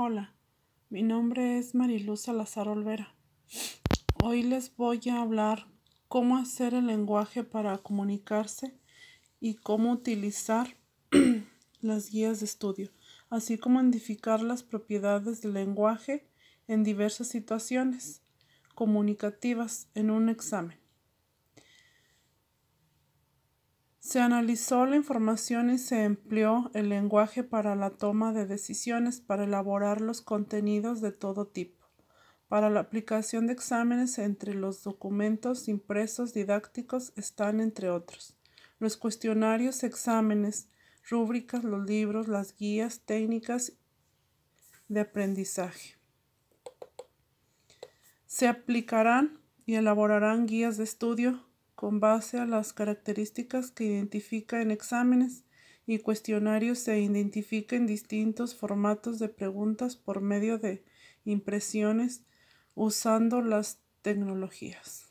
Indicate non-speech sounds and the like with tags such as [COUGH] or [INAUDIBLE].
Hola, mi nombre es Mariluz Salazar Olvera. Hoy les voy a hablar cómo hacer el lenguaje para comunicarse y cómo utilizar [CLEARS THROAT] las guías de estudio, así como identificar las propiedades del lenguaje en diversas situaciones comunicativas en un examen. Se analizó la información y se empleó el lenguaje para la toma de decisiones para elaborar los contenidos de todo tipo, para la aplicación de exámenes entre los documentos impresos didácticos están entre otros, los cuestionarios, exámenes, rúbricas, los libros, las guías técnicas de aprendizaje. Se aplicarán y elaborarán guías de estudio con base a las características que identifica en exámenes y cuestionarios se identifica en distintos formatos de preguntas por medio de impresiones usando las tecnologías.